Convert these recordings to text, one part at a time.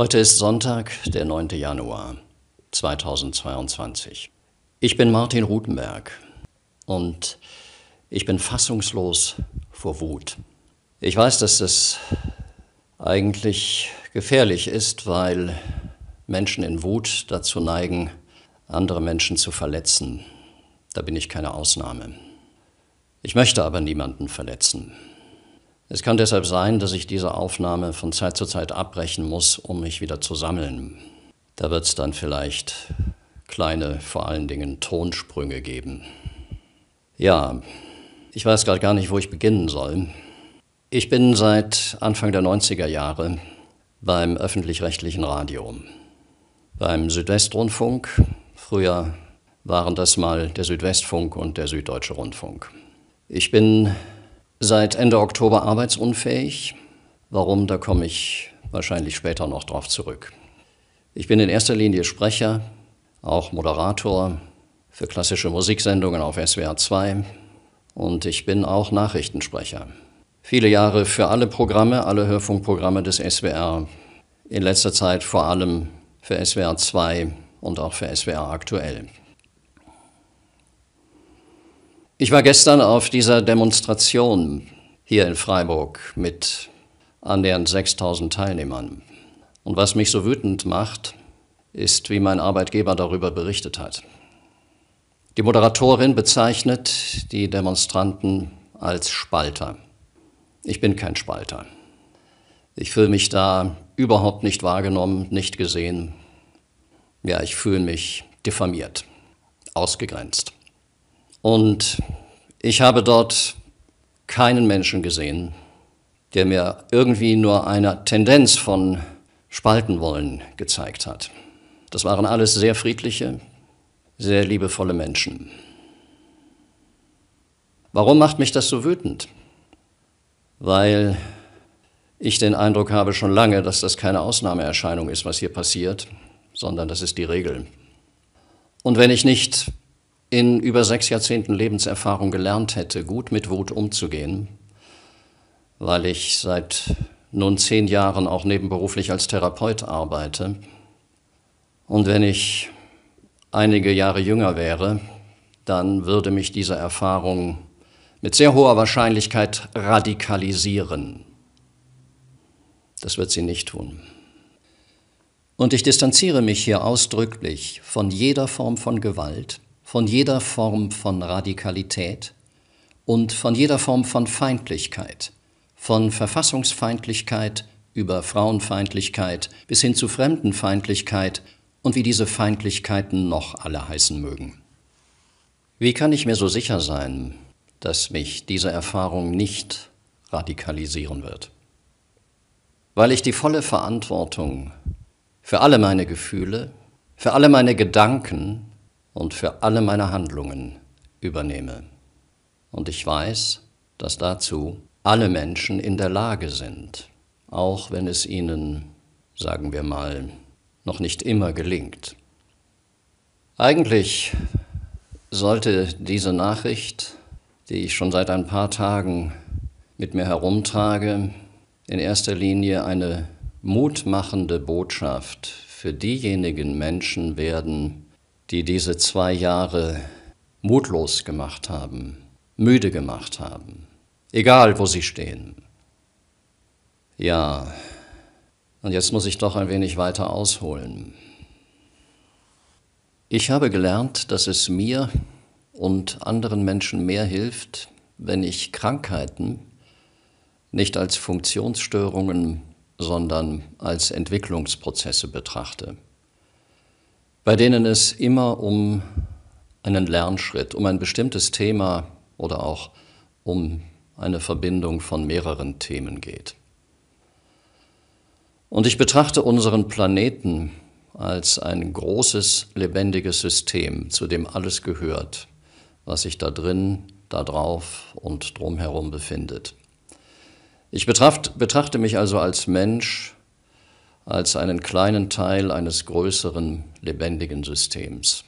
Heute ist Sonntag, der 9. Januar 2022. Ich bin Martin Rutenberg und ich bin fassungslos vor Wut. Ich weiß, dass das eigentlich gefährlich ist, weil Menschen in Wut dazu neigen, andere Menschen zu verletzen. Da bin ich keine Ausnahme. Ich möchte aber niemanden verletzen. Es kann deshalb sein, dass ich diese Aufnahme von Zeit zu Zeit abbrechen muss, um mich wieder zu sammeln. Da wird es dann vielleicht kleine, vor allen Dingen Tonsprünge geben. Ja, ich weiß gerade gar nicht, wo ich beginnen soll. Ich bin seit Anfang der 90er Jahre beim öffentlich-rechtlichen Radio, beim Südwestrundfunk. Früher waren das mal der Südwestfunk und der Süddeutsche Rundfunk. Ich bin seit Ende Oktober arbeitsunfähig. Warum, da komme ich wahrscheinlich später noch drauf zurück. Ich bin in erster Linie Sprecher, auch Moderator für klassische Musiksendungen auf SWR 2 und ich bin auch Nachrichtensprecher. Viele Jahre für alle Programme, alle Hörfunkprogramme des SWR, in letzter Zeit vor allem für SWR 2 und auch für SWR aktuell. Ich war gestern auf dieser Demonstration hier in Freiburg mit annähernd 6000 Teilnehmern. Und was mich so wütend macht, ist, wie mein Arbeitgeber darüber berichtet hat. Die Moderatorin bezeichnet die Demonstranten als Spalter. Ich bin kein Spalter. Ich fühle mich da überhaupt nicht wahrgenommen, nicht gesehen. Ja, ich fühle mich diffamiert, ausgegrenzt. Und ich habe dort keinen Menschen gesehen, der mir irgendwie nur eine Tendenz von Spaltenwollen gezeigt hat. Das waren alles sehr friedliche, sehr liebevolle Menschen. Warum macht mich das so wütend? Weil ich den Eindruck habe schon lange, dass das keine Ausnahmeerscheinung ist, was hier passiert, sondern das ist die Regel. Und wenn ich nicht in über sechs Jahrzehnten Lebenserfahrung gelernt hätte, gut mit Wut umzugehen, weil ich seit nun zehn Jahren auch nebenberuflich als Therapeut arbeite. Und wenn ich einige Jahre jünger wäre, dann würde mich diese Erfahrung mit sehr hoher Wahrscheinlichkeit radikalisieren. Das wird sie nicht tun. Und ich distanziere mich hier ausdrücklich von jeder Form von Gewalt, von jeder Form von Radikalität und von jeder Form von Feindlichkeit, von Verfassungsfeindlichkeit über Frauenfeindlichkeit bis hin zu Fremdenfeindlichkeit und wie diese Feindlichkeiten noch alle heißen mögen. Wie kann ich mir so sicher sein, dass mich diese Erfahrung nicht radikalisieren wird? Weil ich die volle Verantwortung für alle meine Gefühle, für alle meine Gedanken und für alle meine Handlungen übernehme. Und ich weiß, dass dazu alle Menschen in der Lage sind, auch wenn es ihnen, sagen wir mal, noch nicht immer gelingt. Eigentlich sollte diese Nachricht, die ich schon seit ein paar Tagen mit mir herumtrage, in erster Linie eine mutmachende Botschaft für diejenigen Menschen werden, die diese zwei Jahre mutlos gemacht haben, müde gemacht haben, egal wo sie stehen. Ja, und jetzt muss ich doch ein wenig weiter ausholen. Ich habe gelernt, dass es mir und anderen Menschen mehr hilft, wenn ich Krankheiten nicht als Funktionsstörungen, sondern als Entwicklungsprozesse betrachte bei denen es immer um einen Lernschritt, um ein bestimmtes Thema oder auch um eine Verbindung von mehreren Themen geht. Und ich betrachte unseren Planeten als ein großes, lebendiges System, zu dem alles gehört, was sich da drin, da drauf und drumherum befindet. Ich betracht, betrachte mich also als Mensch als einen kleinen Teil eines größeren lebendigen Systems.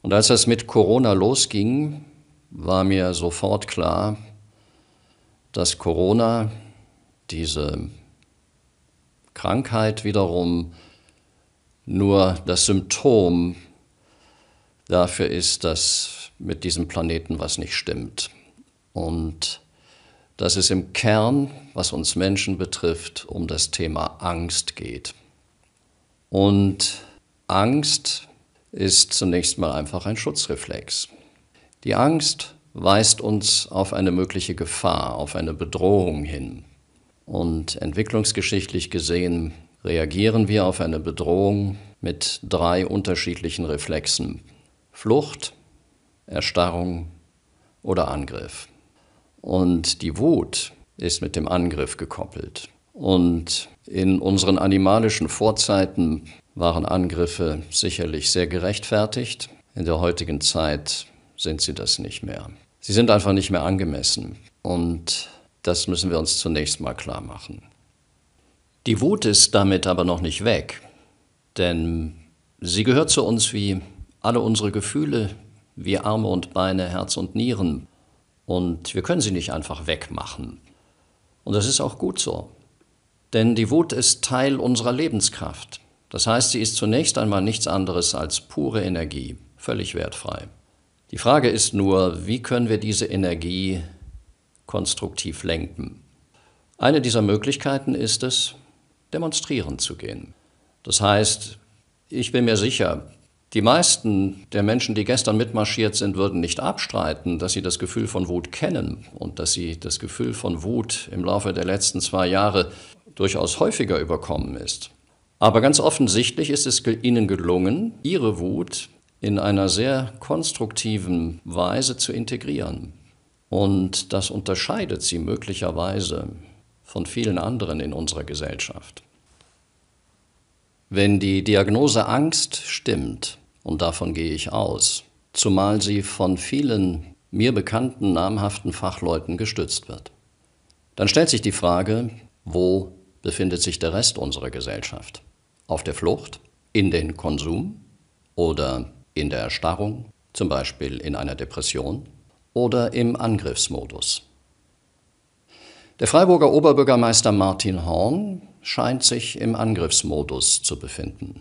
Und als das mit Corona losging, war mir sofort klar, dass Corona, diese Krankheit wiederum, nur das Symptom dafür ist, dass mit diesem Planeten was nicht stimmt. Und dass es im Kern, was uns Menschen betrifft, um das Thema Angst geht. Und Angst ist zunächst mal einfach ein Schutzreflex. Die Angst weist uns auf eine mögliche Gefahr, auf eine Bedrohung hin. Und entwicklungsgeschichtlich gesehen reagieren wir auf eine Bedrohung mit drei unterschiedlichen Reflexen. Flucht, Erstarrung oder Angriff. Und die Wut ist mit dem Angriff gekoppelt. Und in unseren animalischen Vorzeiten waren Angriffe sicherlich sehr gerechtfertigt. In der heutigen Zeit sind sie das nicht mehr. Sie sind einfach nicht mehr angemessen. Und das müssen wir uns zunächst mal klar machen. Die Wut ist damit aber noch nicht weg, denn sie gehört zu uns wie alle unsere Gefühle, wie Arme und Beine, Herz und Nieren. Und wir können sie nicht einfach wegmachen. Und das ist auch gut so. Denn die Wut ist Teil unserer Lebenskraft. Das heißt, sie ist zunächst einmal nichts anderes als pure Energie, völlig wertfrei. Die Frage ist nur, wie können wir diese Energie konstruktiv lenken? Eine dieser Möglichkeiten ist es, demonstrieren zu gehen. Das heißt, ich bin mir sicher, die meisten der Menschen, die gestern mitmarschiert sind, würden nicht abstreiten, dass sie das Gefühl von Wut kennen und dass sie das Gefühl von Wut im Laufe der letzten zwei Jahre durchaus häufiger überkommen ist. Aber ganz offensichtlich ist es ihnen gelungen, ihre Wut in einer sehr konstruktiven Weise zu integrieren. Und das unterscheidet sie möglicherweise von vielen anderen in unserer Gesellschaft. Wenn die Diagnose Angst stimmt, und davon gehe ich aus. Zumal sie von vielen mir bekannten namhaften Fachleuten gestützt wird. Dann stellt sich die Frage, wo befindet sich der Rest unserer Gesellschaft? Auf der Flucht? In den Konsum? Oder in der Erstarrung? Zum Beispiel in einer Depression? Oder im Angriffsmodus? Der Freiburger Oberbürgermeister Martin Horn scheint sich im Angriffsmodus zu befinden.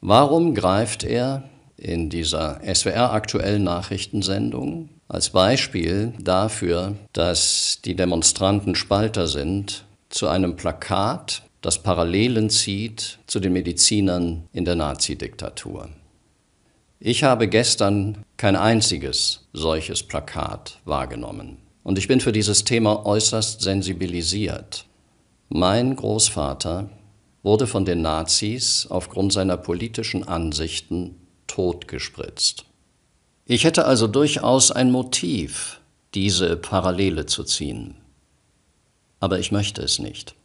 Warum greift er in dieser SWR aktuellen Nachrichtensendung als Beispiel dafür, dass die Demonstranten Spalter sind, zu einem Plakat, das Parallelen zieht zu den Medizinern in der Nazidiktatur. Ich habe gestern kein einziges solches Plakat wahrgenommen. Und ich bin für dieses Thema äußerst sensibilisiert. Mein Großvater wurde von den Nazis aufgrund seiner politischen Ansichten tot Ich hätte also durchaus ein Motiv, diese Parallele zu ziehen. Aber ich möchte es nicht.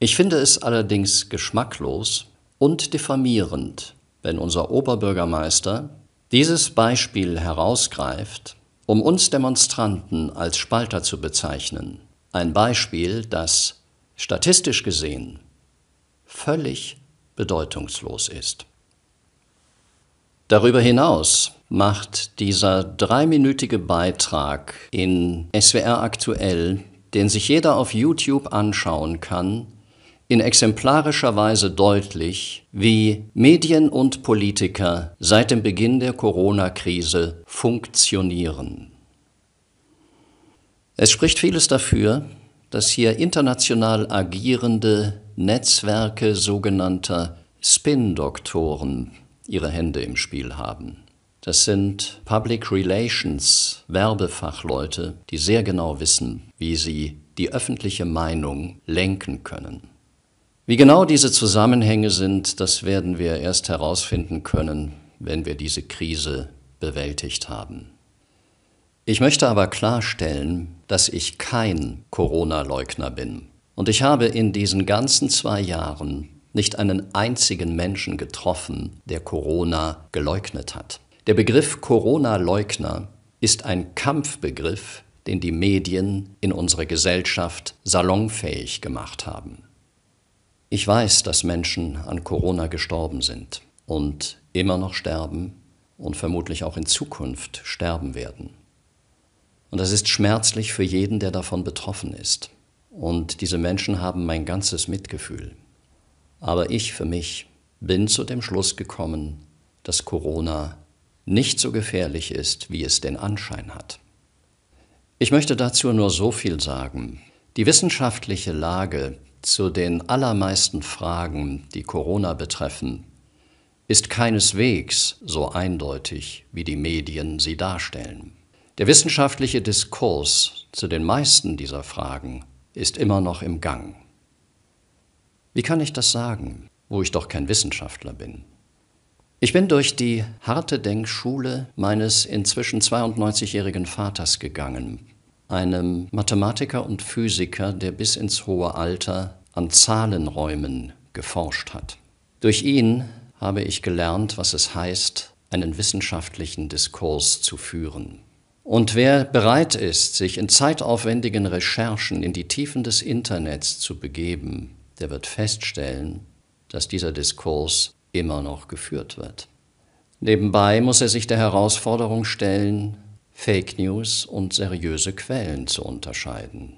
Ich finde es allerdings geschmacklos und diffamierend, wenn unser Oberbürgermeister dieses Beispiel herausgreift, um uns Demonstranten als Spalter zu bezeichnen. Ein Beispiel, das statistisch gesehen völlig bedeutungslos ist. Darüber hinaus macht dieser dreiminütige Beitrag in SWR aktuell, den sich jeder auf YouTube anschauen kann, in exemplarischer Weise deutlich, wie Medien und Politiker seit dem Beginn der Corona-Krise funktionieren. Es spricht vieles dafür, dass hier international agierende Netzwerke sogenannter Spin-Doktoren ihre Hände im Spiel haben. Das sind Public Relations, Werbefachleute, die sehr genau wissen, wie sie die öffentliche Meinung lenken können. Wie genau diese Zusammenhänge sind, das werden wir erst herausfinden können, wenn wir diese Krise bewältigt haben. Ich möchte aber klarstellen, dass ich kein Corona-Leugner bin. Und ich habe in diesen ganzen zwei Jahren nicht einen einzigen Menschen getroffen, der Corona geleugnet hat. Der Begriff Corona-Leugner ist ein Kampfbegriff, den die Medien in unserer Gesellschaft salonfähig gemacht haben. Ich weiß, dass Menschen an Corona gestorben sind und immer noch sterben und vermutlich auch in Zukunft sterben werden. Und das ist schmerzlich für jeden, der davon betroffen ist. Und diese Menschen haben mein ganzes Mitgefühl. Aber ich für mich bin zu dem Schluss gekommen, dass Corona nicht so gefährlich ist, wie es den Anschein hat. Ich möchte dazu nur so viel sagen. Die wissenschaftliche Lage zu den allermeisten Fragen, die Corona betreffen, ist keineswegs so eindeutig, wie die Medien sie darstellen. Der wissenschaftliche Diskurs zu den meisten dieser Fragen ist immer noch im Gang. Wie kann ich das sagen, wo ich doch kein Wissenschaftler bin? Ich bin durch die harte Denkschule meines inzwischen 92-jährigen Vaters gegangen, einem Mathematiker und Physiker, der bis ins hohe Alter an Zahlenräumen geforscht hat. Durch ihn habe ich gelernt, was es heißt, einen wissenschaftlichen Diskurs zu führen. Und wer bereit ist, sich in zeitaufwendigen Recherchen in die Tiefen des Internets zu begeben, der wird feststellen, dass dieser Diskurs immer noch geführt wird. Nebenbei muss er sich der Herausforderung stellen, Fake News und seriöse Quellen zu unterscheiden.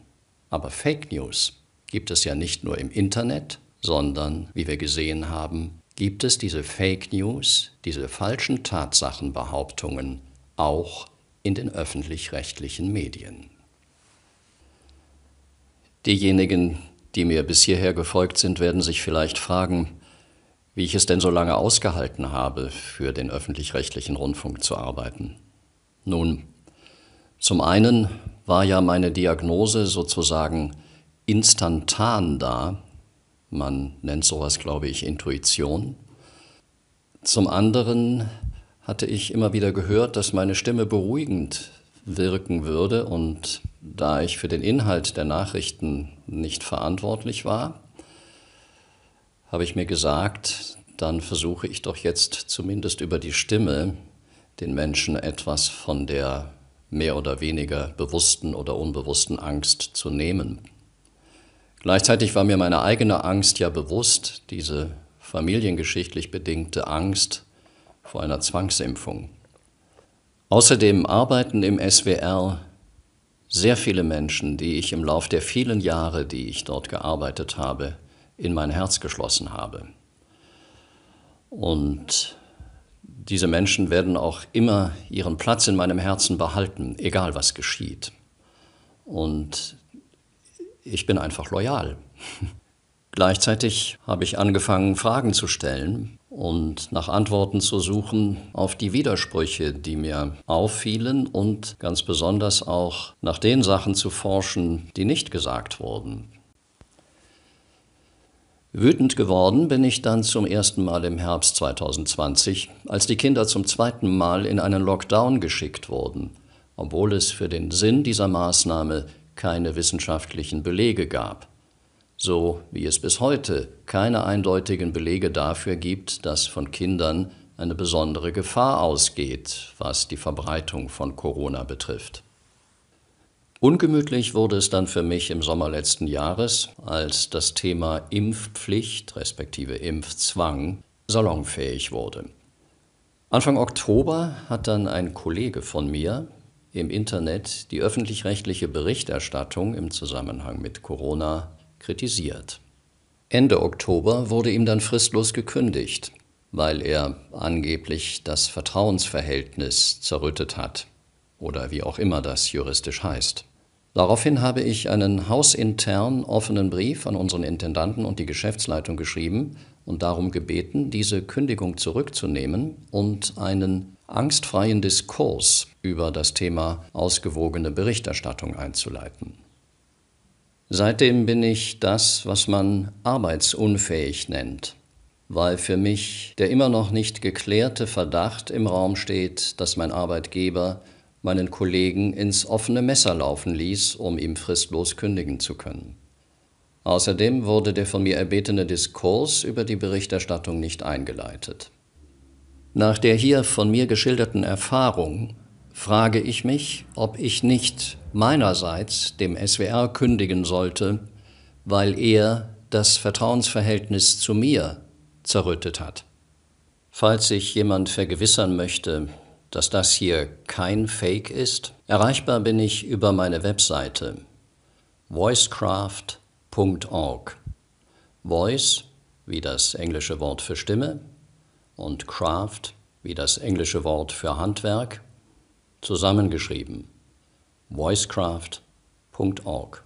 Aber Fake News gibt es ja nicht nur im Internet, sondern, wie wir gesehen haben, gibt es diese Fake News, diese falschen Tatsachenbehauptungen auch in den öffentlich-rechtlichen Medien. Diejenigen, die mir bis hierher gefolgt sind, werden sich vielleicht fragen, wie ich es denn so lange ausgehalten habe, für den öffentlich-rechtlichen Rundfunk zu arbeiten. Nun, zum einen war ja meine Diagnose sozusagen instantan da, man nennt sowas, glaube ich, Intuition. Zum anderen hatte ich immer wieder gehört, dass meine Stimme beruhigend wirken würde. Und da ich für den Inhalt der Nachrichten nicht verantwortlich war, habe ich mir gesagt, dann versuche ich doch jetzt zumindest über die Stimme den Menschen etwas von der mehr oder weniger bewussten oder unbewussten Angst zu nehmen. Gleichzeitig war mir meine eigene Angst ja bewusst, diese familiengeschichtlich bedingte Angst vor einer Zwangsimpfung. Außerdem arbeiten im SWR sehr viele Menschen, die ich im Lauf der vielen Jahre, die ich dort gearbeitet habe, in mein Herz geschlossen habe. Und diese Menschen werden auch immer ihren Platz in meinem Herzen behalten, egal was geschieht. Und ich bin einfach loyal. Gleichzeitig habe ich angefangen, Fragen zu stellen und nach Antworten zu suchen auf die Widersprüche, die mir auffielen und ganz besonders auch nach den Sachen zu forschen, die nicht gesagt wurden. Wütend geworden bin ich dann zum ersten Mal im Herbst 2020, als die Kinder zum zweiten Mal in einen Lockdown geschickt wurden, obwohl es für den Sinn dieser Maßnahme keine wissenschaftlichen Belege gab so wie es bis heute keine eindeutigen Belege dafür gibt, dass von Kindern eine besondere Gefahr ausgeht, was die Verbreitung von Corona betrifft. Ungemütlich wurde es dann für mich im Sommer letzten Jahres, als das Thema Impfpflicht respektive Impfzwang salonfähig wurde. Anfang Oktober hat dann ein Kollege von mir im Internet die öffentlich-rechtliche Berichterstattung im Zusammenhang mit Corona kritisiert. Ende Oktober wurde ihm dann fristlos gekündigt, weil er angeblich das Vertrauensverhältnis zerrüttet hat oder wie auch immer das juristisch heißt. Daraufhin habe ich einen hausintern offenen Brief an unseren Intendanten und die Geschäftsleitung geschrieben und darum gebeten, diese Kündigung zurückzunehmen und einen angstfreien Diskurs über das Thema ausgewogene Berichterstattung einzuleiten. Seitdem bin ich das, was man arbeitsunfähig nennt, weil für mich der immer noch nicht geklärte Verdacht im Raum steht, dass mein Arbeitgeber meinen Kollegen ins offene Messer laufen ließ, um ihm fristlos kündigen zu können. Außerdem wurde der von mir erbetene Diskurs über die Berichterstattung nicht eingeleitet. Nach der hier von mir geschilderten Erfahrung frage ich mich, ob ich nicht meinerseits dem SWR kündigen sollte, weil er das Vertrauensverhältnis zu mir zerrüttet hat. Falls sich jemand vergewissern möchte, dass das hier kein Fake ist, erreichbar bin ich über meine Webseite voicecraft.org. Voice wie das englische Wort für Stimme und Craft wie das englische Wort für Handwerk zusammengeschrieben voicecraft.org.